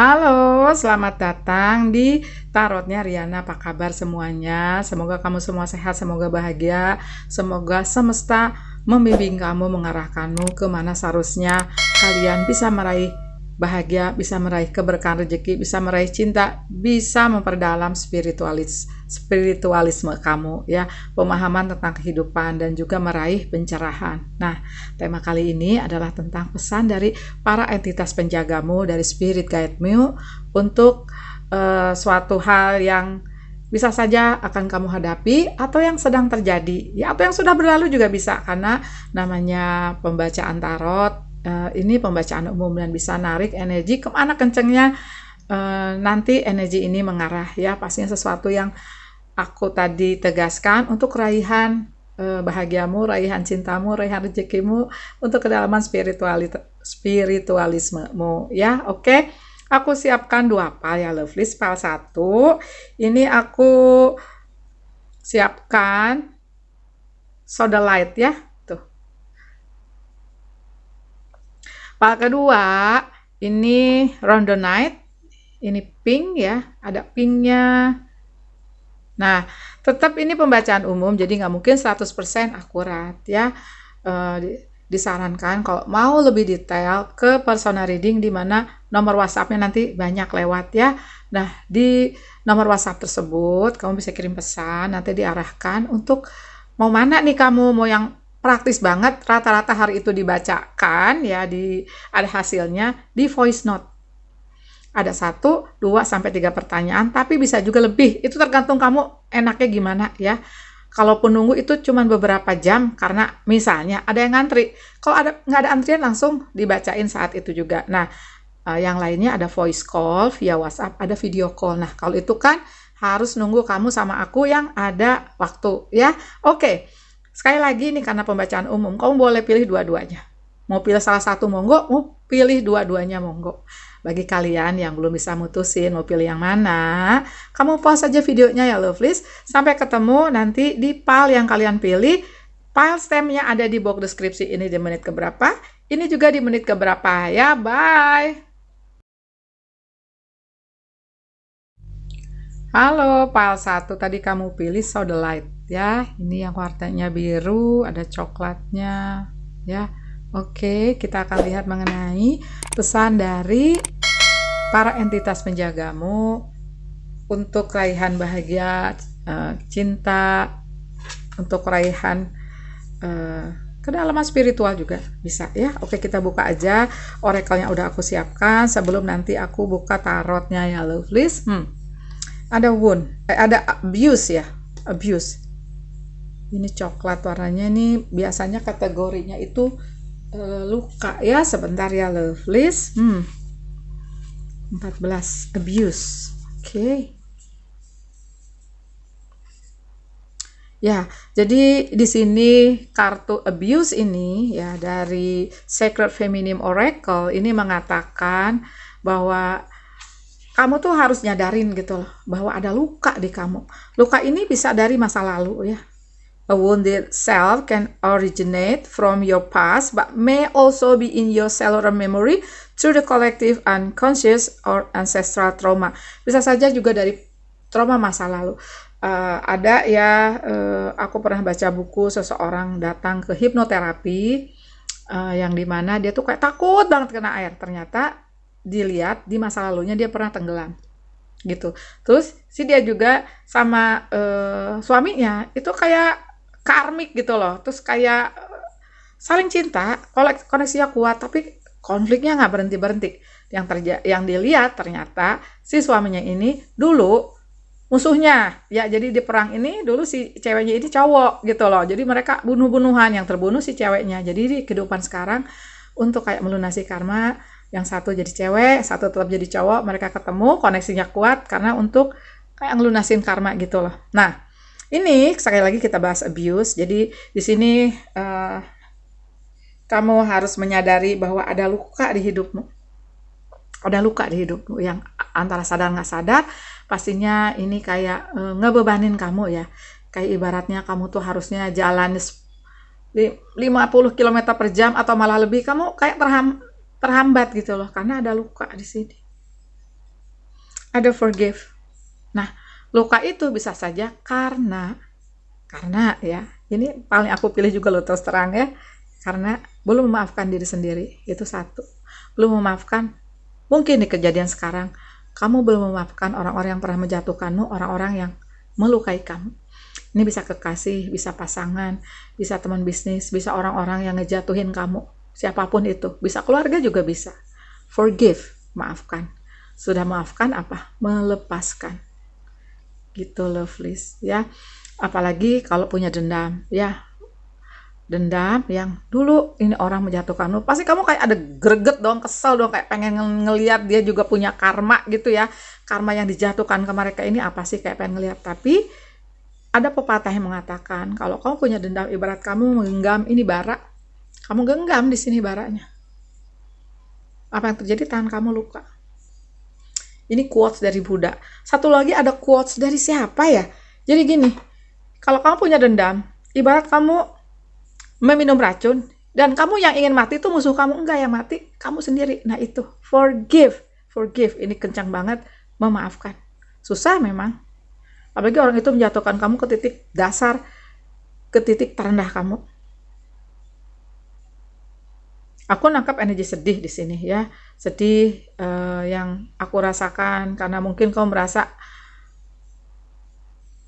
Halo, selamat datang di Tarotnya Riana. Apa kabar semuanya? Semoga kamu semua sehat, semoga bahagia, semoga semesta membimbing kamu, mengarahkanmu ke mana seharusnya kalian bisa meraih bahagia, bisa meraih keberkahan rezeki, bisa meraih cinta, bisa memperdalam spiritualis spiritualisme kamu ya, pemahaman tentang kehidupan dan juga meraih pencerahan. Nah, tema kali ini adalah tentang pesan dari para entitas penjagamu dari spirit guide-mu untuk uh, suatu hal yang bisa saja akan kamu hadapi atau yang sedang terjadi ya atau yang sudah berlalu juga bisa karena namanya pembacaan tarot uh, ini pembacaan umum dan bisa narik energi kemana kencengnya uh, nanti energi ini mengarah ya pastinya sesuatu yang aku tadi tegaskan untuk raihan uh, bahagiamu, raihan cintamu, raihan rezekimu untuk kedalaman spiritualit spiritualismemu ya oke okay? aku siapkan dua pal ya lovely pal satu ini aku siapkan soda light ya Pak kedua, ini rondonite. Ini pink ya, ada pinknya. Nah, tetap ini pembacaan umum, jadi nggak mungkin 100% akurat ya. E, disarankan kalau mau lebih detail ke personal reading di mana nomor WhatsAppnya nanti banyak lewat ya. Nah, di nomor WhatsApp tersebut kamu bisa kirim pesan, nanti diarahkan untuk mau mana nih kamu, mau yang praktis banget rata-rata hari itu dibacakan ya di ada hasilnya di voice note ada satu, dua sampai tiga pertanyaan, tapi bisa juga lebih. Itu tergantung kamu enaknya gimana ya. Kalau penunggu itu cuma beberapa jam karena misalnya ada yang ngantri. Kalau ada nggak ada antrian langsung dibacain saat itu juga. Nah, eh, yang lainnya ada voice call via WhatsApp, ada video call. Nah, kalau itu kan harus nunggu kamu sama aku yang ada waktu ya. Oke. Okay. Sekali lagi ini karena pembacaan umum, kamu boleh pilih dua-duanya. Mau pilih salah satu monggo, mau pilih dua-duanya monggo. Bagi kalian yang belum bisa mutusin mau pilih yang mana, kamu pause aja videonya ya Lovelies. Sampai ketemu nanti di file yang kalian pilih. File stemnya ada di box deskripsi ini di menit keberapa. Ini juga di menit keberapa ya. Bye! Halo, file satu tadi kamu pilih so the light ya ini yang warnanya biru ada coklatnya ya Oke kita akan lihat mengenai pesan dari para entitas penjagamu untuk raihan bahagia eh, cinta untuk raihan eh, kedalaman spiritual juga bisa ya Oke kita buka aja orakelnya udah aku siapkan sebelum nanti aku buka tarotnya ya lovelies hmm. ada wound eh, ada abuse ya abuse ini coklat warnanya ini biasanya kategorinya itu uh, luka ya sebentar ya lovelies hmm 14 abuse oke okay. ya jadi di sini kartu abuse ini ya dari sacred feminine oracle ini mengatakan bahwa kamu tuh harus nyadarin gitu loh bahwa ada luka di kamu. Luka ini bisa dari masa lalu ya. A wounded self can originate from your past but may also be in your cellular memory through the collective unconscious or ancestral trauma. Bisa saja juga dari trauma masa lalu. Uh, ada ya, uh, aku pernah baca buku seseorang datang ke hipnoterapi uh, yang dimana dia tuh kayak takut banget kena air. Ternyata dilihat di masa lalunya dia pernah tenggelam gitu. Terus si dia juga sama uh, suaminya itu kayak karmik gitu loh terus kayak eh, saling cinta koneksinya kuat tapi konfliknya nggak berhenti berhenti yang terjadi, yang dilihat ternyata si suaminya ini dulu musuhnya ya jadi di perang ini dulu si ceweknya ini cowok gitu loh jadi mereka bunuh-bunuhan yang terbunuh si ceweknya jadi di kehidupan sekarang untuk kayak melunasi karma yang satu jadi cewek satu tetap jadi cowok mereka ketemu koneksinya kuat karena untuk kayak ngelunasin karma gitu loh nah ini sekali lagi kita bahas abuse. Jadi di sini uh, kamu harus menyadari bahwa ada luka di hidupmu. Ada luka di hidupmu yang antara sadar nggak sadar, pastinya ini kayak e, ngebebanin kamu ya. Kayak ibaratnya kamu tuh harusnya jalan 50 km per jam atau malah lebih, kamu kayak terham, terhambat gitu loh, karena ada luka di sini. Ada forgive. Nah, Luka itu bisa saja karena karena ya. Ini paling aku pilih juga lo terus terang ya. Karena belum memaafkan diri sendiri itu satu. Belum memaafkan mungkin di kejadian sekarang kamu belum memaafkan orang-orang yang pernah menjatuhkanmu, orang-orang yang melukai kamu. Ini bisa kekasih, bisa pasangan, bisa teman bisnis, bisa orang-orang yang ngejatuhin kamu. Siapapun itu, bisa keluarga juga bisa. Forgive, maafkan. Sudah maafkan apa? Melepaskan gitu lovelies ya apalagi kalau punya dendam ya dendam yang dulu ini orang menjatuhkan lu pasti kamu kayak ada greget dong kesel dong kayak pengen ngeliat dia juga punya karma gitu ya karma yang dijatuhkan ke mereka ini apa sih kayak pengen ngeliat tapi ada pepatah yang mengatakan kalau kamu punya dendam ibarat kamu menggenggam ini bara kamu genggam di sini baranya apa yang terjadi tangan kamu luka ini quotes dari Buddha. Satu lagi ada quotes dari siapa ya? Jadi gini, kalau kamu punya dendam, ibarat kamu meminum racun, dan kamu yang ingin mati itu musuh kamu, enggak yang mati, kamu sendiri. Nah itu, forgive. Forgive, ini kencang banget, memaafkan. Susah memang. Apalagi orang itu menjatuhkan kamu ke titik dasar, ke titik terendah kamu. Aku nangkap energi sedih di sini ya sedih uh, yang aku rasakan karena mungkin kau merasa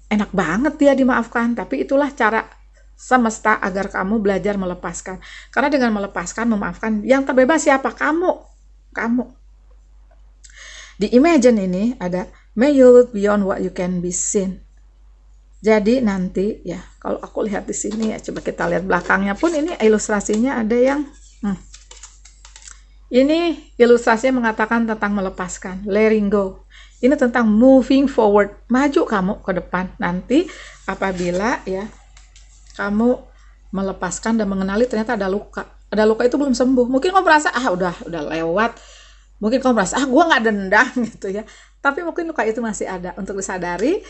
enak banget ya dimaafkan tapi itulah cara semesta agar kamu belajar melepaskan karena dengan melepaskan memaafkan yang terbebas siapa kamu kamu di imagine ini ada may you look beyond what you can be seen jadi nanti ya kalau aku lihat di sini ya coba kita lihat belakangnya pun ini ilustrasinya ada yang ini ilustrasinya mengatakan tentang melepaskan, letting go. Ini tentang moving forward, maju kamu ke depan. Nanti apabila ya kamu melepaskan dan mengenali ternyata ada luka. Ada luka itu belum sembuh. Mungkin kamu merasa ah udah udah lewat. Mungkin kamu merasa ah gue nggak dendam gitu ya. Tapi mungkin luka itu masih ada untuk disadari,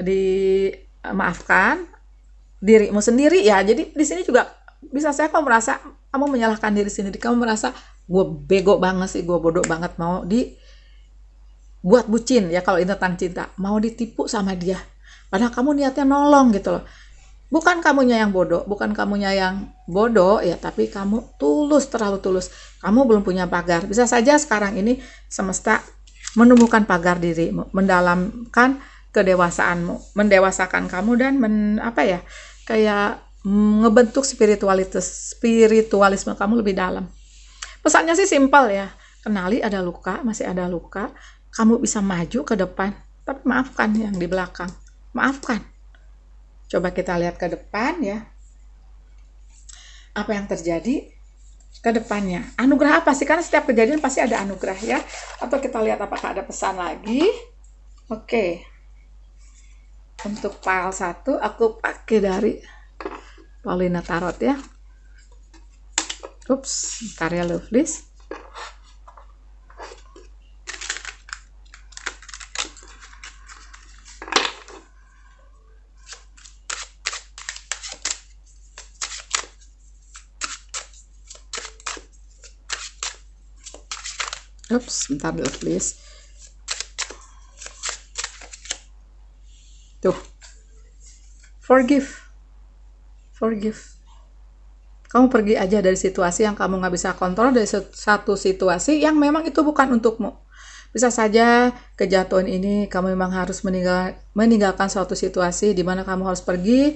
dimaafkan eh, dirimu sendiri ya. Jadi di sini juga bisa saya kamu merasa kamu menyalahkan diri sendiri, kamu merasa gue bego banget sih gue bodoh banget mau di buat bucin ya kalau ini tentang cinta mau ditipu sama dia padahal kamu niatnya nolong gitu loh bukan kamunya yang bodoh bukan kamunya yang bodoh ya tapi kamu tulus terlalu tulus kamu belum punya pagar bisa saja sekarang ini semesta menumbuhkan pagar dirimu mendalamkan kedewasaanmu mendewasakan kamu dan men, apa ya kayak mm, ngebentuk spiritualitas spiritualisme kamu lebih dalam Pesannya sih simpel ya. Kenali ada luka, masih ada luka, kamu bisa maju ke depan, tapi maafkan yang di belakang. Maafkan. Coba kita lihat ke depan ya. Apa yang terjadi ke depannya? Anugerah apa sih? Karena setiap kejadian pasti ada anugerah ya. Atau kita lihat apakah ada pesan lagi. Oke. Untuk file 1 aku pakai dari Paulina Tarot ya. Oops, karya Lovelace. Oops, bentar dulu please. Tuh. Forgive. Forgive. Kamu pergi aja dari situasi yang kamu nggak bisa kontrol, dari satu situasi yang memang itu bukan untukmu. Bisa saja kejatuhan ini kamu memang harus meninggal, meninggalkan suatu situasi di mana kamu harus pergi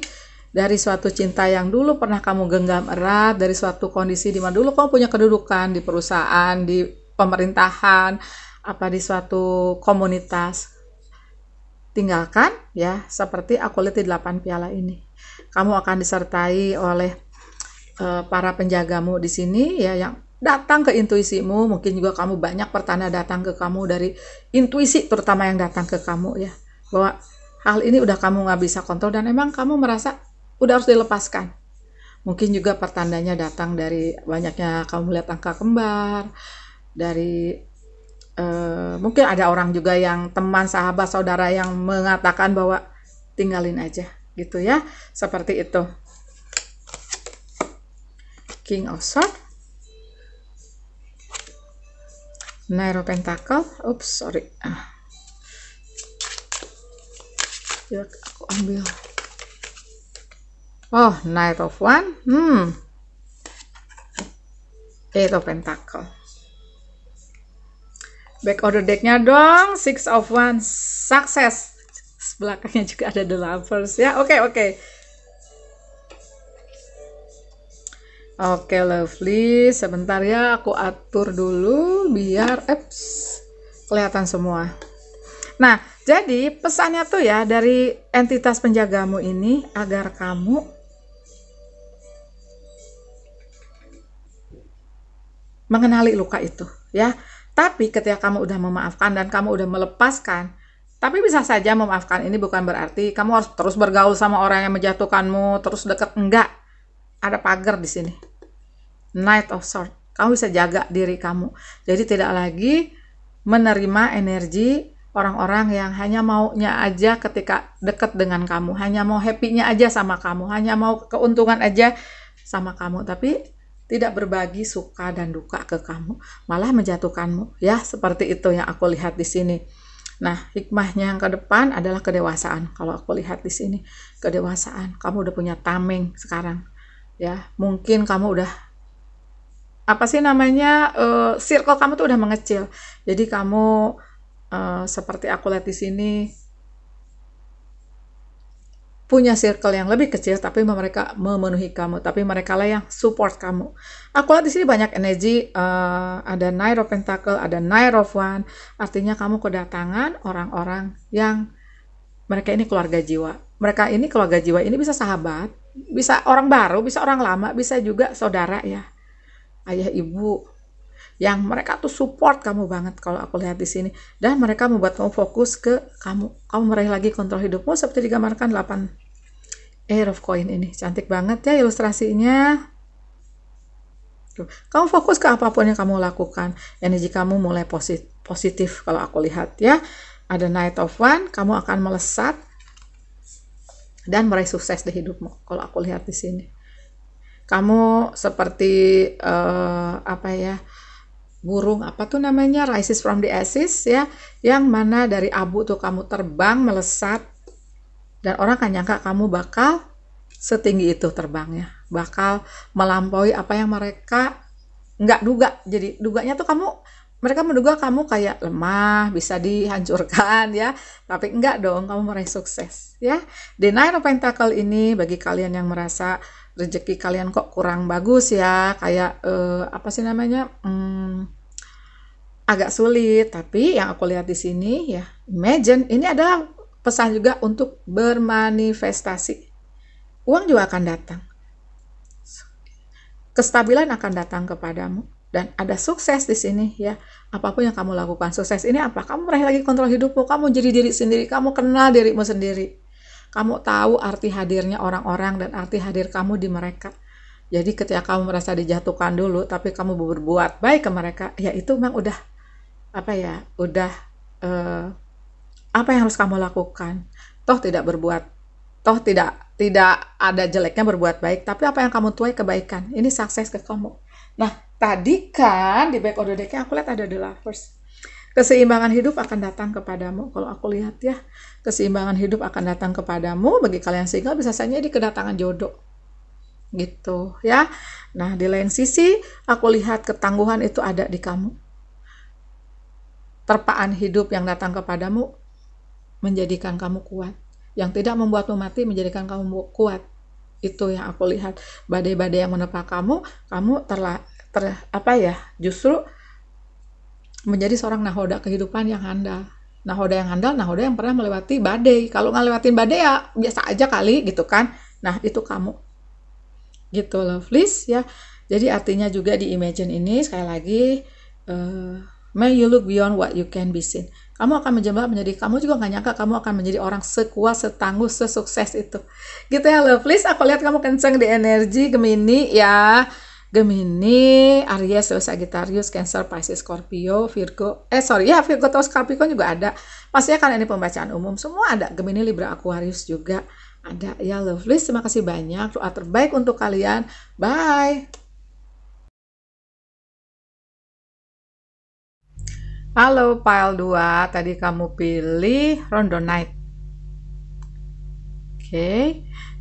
dari suatu cinta yang dulu pernah kamu genggam erat, dari suatu kondisi di mana dulu kamu punya kedudukan di perusahaan, di pemerintahan, apa di suatu komunitas. Tinggalkan ya, seperti aku lihat di delapan piala ini. Kamu akan disertai oleh Eh, para penjagamu di sini ya yang datang ke intuisimu, mungkin juga kamu banyak pertanda datang ke kamu dari intuisi terutama yang datang ke kamu ya. Bahwa hal ini udah kamu nggak bisa kontrol dan emang kamu merasa udah harus dilepaskan. Mungkin juga pertandanya datang dari banyaknya kamu lihat angka kembar, dari eh, mungkin ada orang juga yang teman, sahabat, saudara yang mengatakan bahwa tinggalin aja gitu ya, seperti itu king of Swords, nine of Pentacles. oops sorry ah. Yuk, aku ambil oh nine of one hmm eight of Pentacles. back order decknya dong six of one sukses belakangnya juga ada the lovers ya oke okay, oke okay. Oke, lovely. Sebentar ya, aku atur dulu biar eps kelihatan semua. Nah, jadi pesannya tuh ya dari entitas penjagamu ini agar kamu mengenali luka itu, ya. Tapi ketika kamu udah memaafkan dan kamu udah melepaskan, tapi bisa saja memaafkan ini bukan berarti kamu harus terus bergaul sama orang yang menjatuhkanmu, terus deket enggak ada pagar di sini. Night of Sword. Kamu bisa jaga diri kamu. Jadi tidak lagi menerima energi orang-orang yang hanya maunya aja ketika dekat dengan kamu, hanya mau happy-nya aja sama kamu, hanya mau keuntungan aja sama kamu, tapi tidak berbagi suka dan duka ke kamu, malah menjatuhkanmu. Ya, seperti itu yang aku lihat di sini. Nah, hikmahnya yang ke depan adalah kedewasaan. Kalau aku lihat di sini, kedewasaan. Kamu udah punya tameng sekarang ya mungkin kamu udah apa sih namanya uh, circle kamu tuh udah mengecil jadi kamu uh, seperti aku lihat di sini punya circle yang lebih kecil tapi mereka memenuhi kamu tapi mereka lah yang support kamu aku lihat di sini banyak energi uh, ada nine of pentacle ada nine of one artinya kamu kedatangan orang-orang yang mereka ini keluarga jiwa mereka ini keluarga jiwa ini bisa sahabat bisa orang baru, bisa orang lama, bisa juga saudara ya, ayah ibu, yang mereka tuh support kamu banget kalau aku lihat di sini dan mereka membuat kamu fokus ke kamu kamu meraih lagi kontrol hidupmu seperti digambarkan 8 air of coin ini cantik banget ya ilustrasinya kamu fokus ke apapun yang kamu lakukan energi kamu mulai positif positif kalau aku lihat ya ada night of one kamu akan melesat dan meraih sukses di hidupmu. Kalau aku lihat di sini, kamu seperti uh, apa ya? burung apa tuh namanya rises from the ashes ya yang mana dari abu tuh kamu terbang melesat dan orang kan nyangka kamu bakal setinggi itu terbangnya bakal melampaui apa yang mereka nggak duga jadi duganya tuh kamu mereka menduga kamu kayak lemah, bisa dihancurkan ya. Tapi enggak dong, kamu meraih sukses ya. The Nine of Pentacle ini bagi kalian yang merasa rezeki kalian kok kurang bagus ya, kayak eh, apa sih namanya? Hmm, agak sulit, tapi yang aku lihat di sini ya, imagine ini adalah pesan juga untuk bermanifestasi. Uang juga akan datang. Kestabilan akan datang kepadamu dan ada sukses di sini ya apapun yang kamu lakukan sukses ini apa kamu meraih lagi kontrol hidupmu kamu jadi diri sendiri kamu kenal dirimu sendiri kamu tahu arti hadirnya orang-orang dan arti hadir kamu di mereka jadi ketika kamu merasa dijatuhkan dulu tapi kamu berbuat baik ke mereka ya itu memang udah apa ya udah eh, apa yang harus kamu lakukan toh tidak berbuat toh tidak tidak ada jeleknya berbuat baik tapi apa yang kamu tuai kebaikan ini sukses ke kamu nah Tadi kan di back order deknya aku lihat ada The Lovers. Keseimbangan hidup akan datang kepadamu. Kalau aku lihat ya, keseimbangan hidup akan datang kepadamu. Bagi kalian single bisa saja di kedatangan jodoh. Gitu ya. Nah di lain sisi aku lihat ketangguhan itu ada di kamu. Terpaan hidup yang datang kepadamu menjadikan kamu kuat. Yang tidak membuatmu mati menjadikan kamu kuat. Itu yang aku lihat. Badai-badai yang menepa kamu, kamu terlah ter, apa ya justru menjadi seorang nahoda kehidupan yang handal nahoda yang handal nahoda yang pernah melewati badai kalau ngelewatin badai ya biasa aja kali gitu kan nah itu kamu gitu loveless ya jadi artinya juga di imagine ini sekali lagi uh, may you look beyond what you can be seen kamu akan menjembat menjadi kamu juga nggak nyangka kamu akan menjadi orang sekuat setangguh sesukses itu gitu ya loveless aku lihat kamu kenceng di energi gemini ya Gemini, Aries, Leo, Sagittarius, Cancer, Pisces, Scorpio, Virgo. Eh sorry ya Virgo atau Scorpio juga ada. Pastinya karena ini pembacaan umum semua ada. Gemini, Libra, Aquarius juga ada. Ya lovely, terima kasih banyak. Doa terbaik untuk kalian. Bye. Halo pile 2, tadi kamu pilih Rondo Knight. Oke. Okay.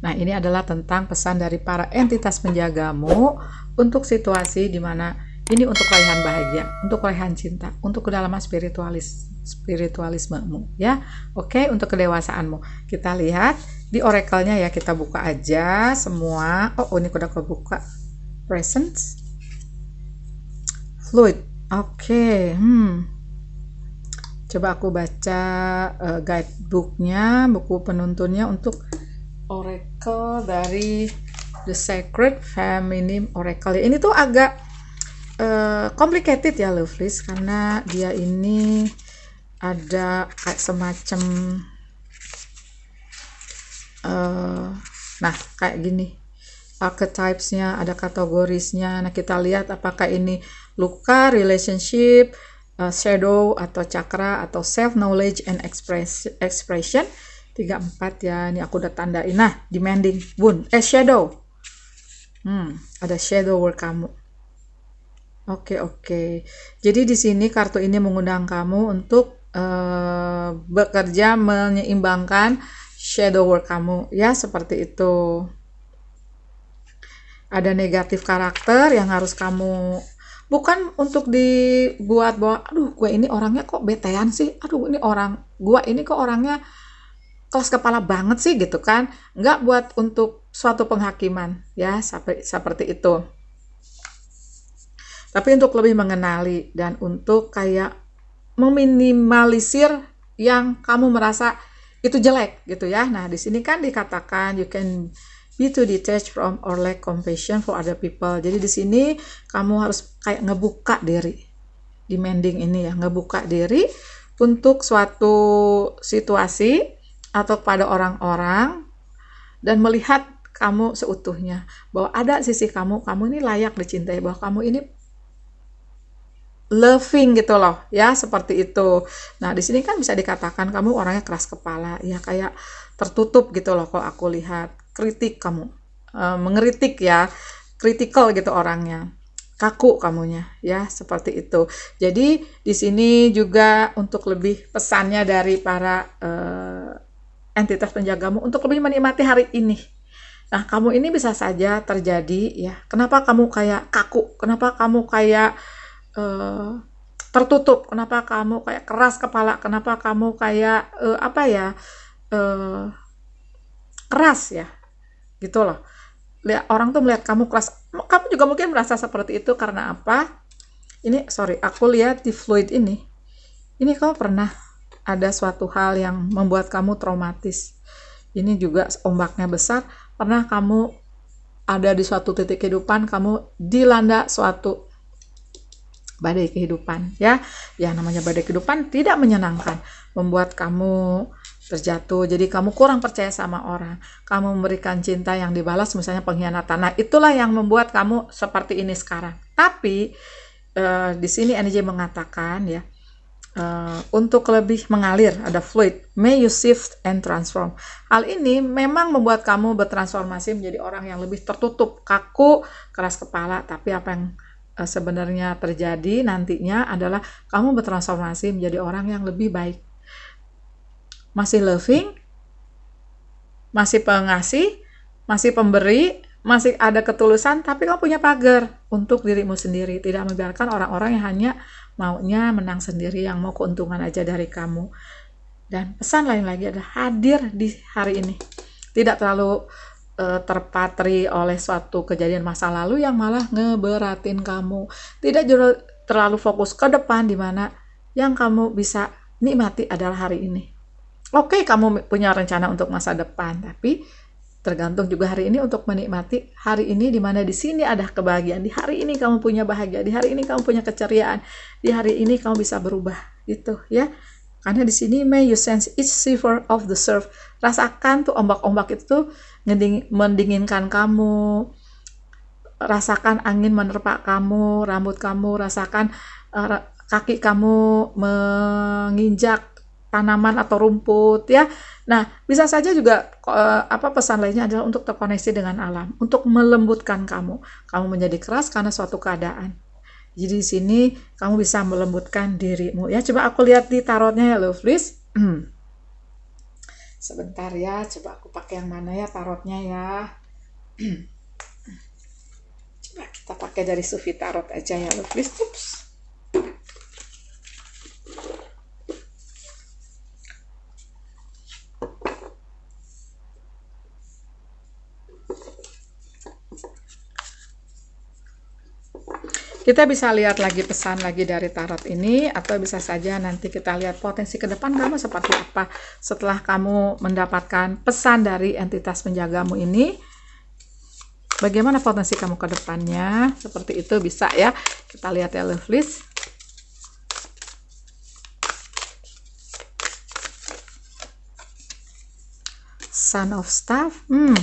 Nah, ini adalah tentang pesan dari para entitas penjagamu untuk situasi di mana ini untuk raihan bahagia, untuk raihan cinta, untuk kedalaman spiritualis spiritualismemu ya. Oke, untuk kedewasaanmu. Kita lihat di oracle-nya ya, kita buka aja semua. Oh, oh, ini udah kebuka. Presence fluid. Oke, hmm. Coba aku baca uh, eh, nya buku penuntunnya untuk oracle dari The Sacred Feminine Oracle. Ini tuh agak uh, complicated ya Lovelies, karena dia ini ada kayak semacam uh, nah kayak gini archetypesnya ada kategorisnya nah kita lihat apakah ini luka relationship uh, shadow atau cakra atau self knowledge and express, expression 34 ya ini aku udah tandain nah demanding wound eh shadow Hmm, ada shadow work kamu. Oke, okay, oke. Okay. Jadi di sini kartu ini mengundang kamu untuk uh, bekerja menyeimbangkan shadow work kamu ya, seperti itu. Ada negatif karakter yang harus kamu bukan untuk dibuat bahwa aduh gue ini orangnya kok betean sih aduh ini orang gue ini kok orangnya kelas kepala banget sih gitu kan nggak buat untuk suatu penghakiman ya seperti itu. Tapi untuk lebih mengenali dan untuk kayak meminimalisir yang kamu merasa itu jelek gitu ya. Nah, di sini kan dikatakan you can be too detached from or lack compassion for other people. Jadi di sini kamu harus kayak ngebuka diri. Demanding ini ya, ngebuka diri untuk suatu situasi atau pada orang-orang dan melihat kamu seutuhnya bahwa ada sisi kamu kamu ini layak dicintai bahwa kamu ini loving gitu loh ya seperti itu nah di sini kan bisa dikatakan kamu orangnya keras kepala ya kayak tertutup gitu loh kalau aku lihat kritik kamu e, mengeritik ya critical gitu orangnya kaku kamunya ya seperti itu jadi di sini juga untuk lebih pesannya dari para e, entitas penjagamu untuk lebih menikmati hari ini Nah, kamu ini bisa saja terjadi ya. Kenapa kamu kayak kaku? Kenapa kamu kayak uh, tertutup? Kenapa kamu kayak keras kepala? Kenapa kamu kayak uh, apa ya? Uh, keras ya. Gitu loh. Lihat orang tuh melihat kamu keras. Kamu juga mungkin merasa seperti itu karena apa? Ini sorry, aku lihat di fluid ini. Ini kamu pernah ada suatu hal yang membuat kamu traumatis. Ini juga ombaknya besar Pernah kamu ada di suatu titik kehidupan, kamu dilanda suatu badai kehidupan ya. Ya namanya badai kehidupan tidak menyenangkan, membuat kamu terjatuh. Jadi kamu kurang percaya sama orang. Kamu memberikan cinta yang dibalas misalnya pengkhianatan. Nah, itulah yang membuat kamu seperti ini sekarang. Tapi eh, di sini energi mengatakan ya, uh, untuk lebih mengalir, ada fluid. May you shift and transform. Hal ini memang membuat kamu bertransformasi menjadi orang yang lebih tertutup, kaku, keras kepala, tapi apa yang eh, sebenarnya terjadi nantinya adalah kamu bertransformasi menjadi orang yang lebih baik. Masih loving, masih pengasih, masih pemberi, masih ada ketulusan, tapi kamu punya pagar untuk dirimu sendiri. Tidak membiarkan orang-orang yang hanya maunya menang sendiri yang mau keuntungan aja dari kamu dan pesan lain lagi adalah hadir di hari ini tidak terlalu eh, terpatri oleh suatu kejadian masa lalu yang malah ngeberatin kamu tidak juga terlalu fokus ke depan di mana yang kamu bisa nikmati adalah hari ini oke kamu punya rencana untuk masa depan tapi tergantung juga hari ini untuk menikmati hari ini di mana di sini ada kebahagiaan di hari ini kamu punya bahagia di hari ini kamu punya keceriaan di hari ini kamu bisa berubah itu ya karena di sini may you sense each shiver of the surf rasakan tuh ombak-ombak itu ngeding, mendinginkan kamu rasakan angin menerpa kamu rambut kamu rasakan eh, kaki kamu menginjak tanaman atau rumput ya Nah, bisa saja juga eh, apa pesan lainnya adalah untuk terkoneksi dengan alam, untuk melembutkan kamu. Kamu menjadi keras karena suatu keadaan. Jadi di sini kamu bisa melembutkan dirimu ya. Coba aku lihat di tarotnya ya, love please. Sebentar ya, coba aku pakai yang mana ya tarotnya ya. coba kita pakai dari Sufi Tarot aja ya, love please. Oops. Kita bisa lihat lagi pesan lagi dari tarot ini atau bisa saja nanti kita lihat potensi ke depan kamu seperti apa setelah kamu mendapatkan pesan dari entitas penjagamu ini. Bagaimana potensi kamu ke depannya? Seperti itu bisa ya. Kita lihat ya love list. Son of Staff. Hmm.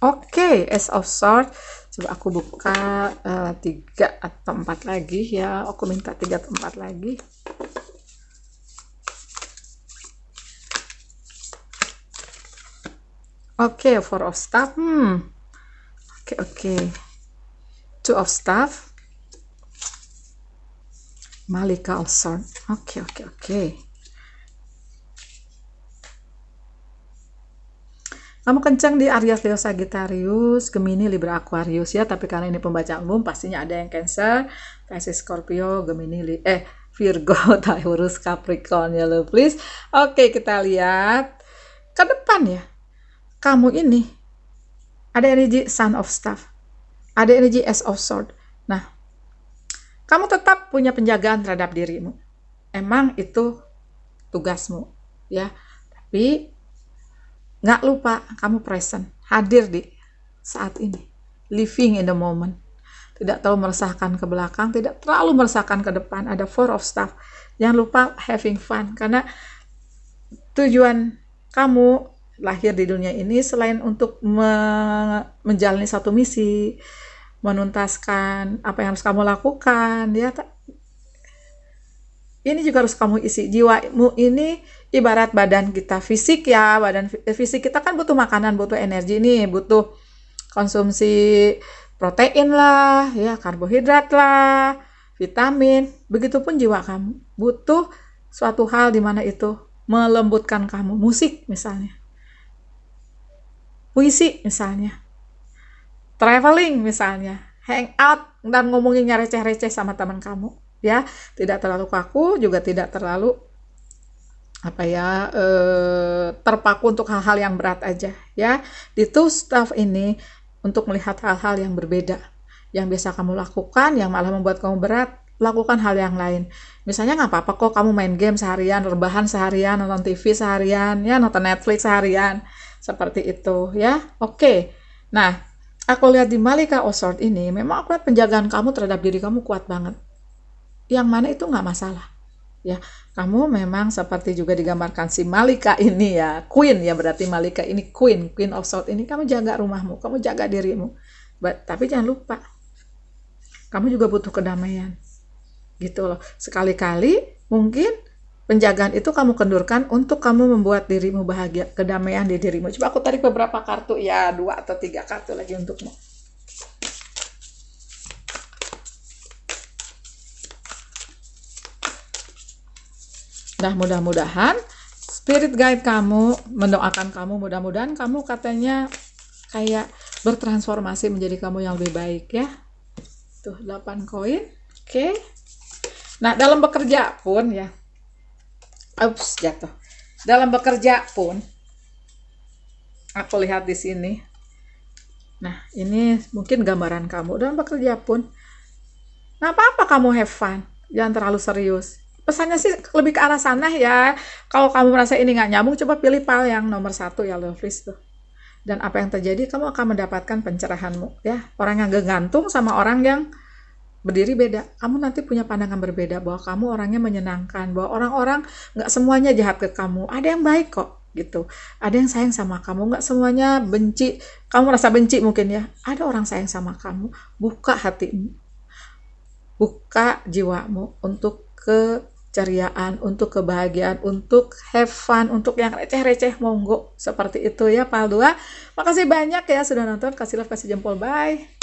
Oke, okay, Ace of Sword coba aku buka uh, tiga atau empat lagi ya aku minta tiga atau empat lagi Oke, okay, four of staff. Hmm. Oke, okay, oke. Okay. Two of staff. Malika of sword. Oke, okay, oke, okay, oke. Okay. Kamu kencang di Aries, Leo, Sagittarius, Gemini, Libra, Aquarius ya. Tapi karena ini pembaca umum, pastinya ada yang Cancer, Pisces, Scorpio, Gemini, Li eh Virgo, Taurus, Capricorn ya lo please. Oke kita lihat ke depan ya. Kamu ini ada energi Sun of Staff, ada energi S of Sword. Nah, kamu tetap punya penjagaan terhadap dirimu. Emang itu tugasmu ya. Tapi nggak lupa kamu present, hadir di saat ini, living in the moment. Tidak terlalu meresahkan ke belakang, tidak terlalu meresahkan ke depan. Ada four of stuff. Jangan lupa having fun karena tujuan kamu lahir di dunia ini selain untuk me menjalani satu misi, menuntaskan apa yang harus kamu lakukan, ya ini juga harus kamu isi jiwamu ini ibarat badan kita fisik ya badan eh, fisik kita kan butuh makanan butuh energi nih butuh konsumsi protein lah ya karbohidrat lah vitamin begitupun jiwa kamu butuh suatu hal di mana itu melembutkan kamu musik misalnya puisi misalnya traveling misalnya hang out dan ngomongin receh-receh sama teman kamu ya tidak terlalu kaku juga tidak terlalu apa ya eh, terpaku untuk hal-hal yang berat aja ya di two staff ini untuk melihat hal-hal yang berbeda yang biasa kamu lakukan yang malah membuat kamu berat lakukan hal yang lain misalnya nggak apa-apa kok kamu main game seharian rebahan seharian nonton TV seharian ya nonton Netflix seharian seperti itu ya oke nah aku lihat di Malika Osort ini memang aku lihat penjagaan kamu terhadap diri kamu kuat banget yang mana itu nggak masalah ya kamu memang seperti juga digambarkan si Malika ini ya, Queen ya berarti Malika ini Queen, Queen of salt ini kamu jaga rumahmu, kamu jaga dirimu. But, tapi jangan lupa, kamu juga butuh kedamaian. Gitu loh, sekali-kali mungkin penjagaan itu kamu kendurkan untuk kamu membuat dirimu bahagia, kedamaian di dirimu. Coba aku tarik beberapa kartu ya, dua atau tiga kartu lagi untukmu. Nah, mudah-mudahan spirit guide kamu mendoakan kamu mudah-mudahan kamu katanya kayak bertransformasi menjadi kamu yang lebih baik ya. Tuh 8 koin. Oke. Okay. Nah, dalam bekerja pun ya. Ups, jatuh. Dalam bekerja pun aku lihat di sini. Nah, ini mungkin gambaran kamu dalam bekerja pun. Nah, apa-apa kamu have fun. Jangan terlalu serius pesannya sih lebih ke arah sana ya. Kalau kamu merasa ini nggak nyambung, coba pilih pal yang nomor satu ya, love list tuh. Dan apa yang terjadi, kamu akan mendapatkan pencerahanmu ya. Orang yang gantung sama orang yang berdiri beda. Kamu nanti punya pandangan berbeda bahwa kamu orangnya menyenangkan, bahwa orang-orang nggak semuanya jahat ke kamu. Ada yang baik kok gitu. Ada yang sayang sama kamu, nggak semuanya benci. Kamu merasa benci mungkin ya. Ada orang sayang sama kamu. Buka hatimu, buka jiwamu untuk ke keceriaan, untuk kebahagiaan, untuk have fun, untuk yang receh-receh monggo. Seperti itu ya pak dua Makasih banyak ya sudah nonton. Kasih love, kasih jempol. Bye.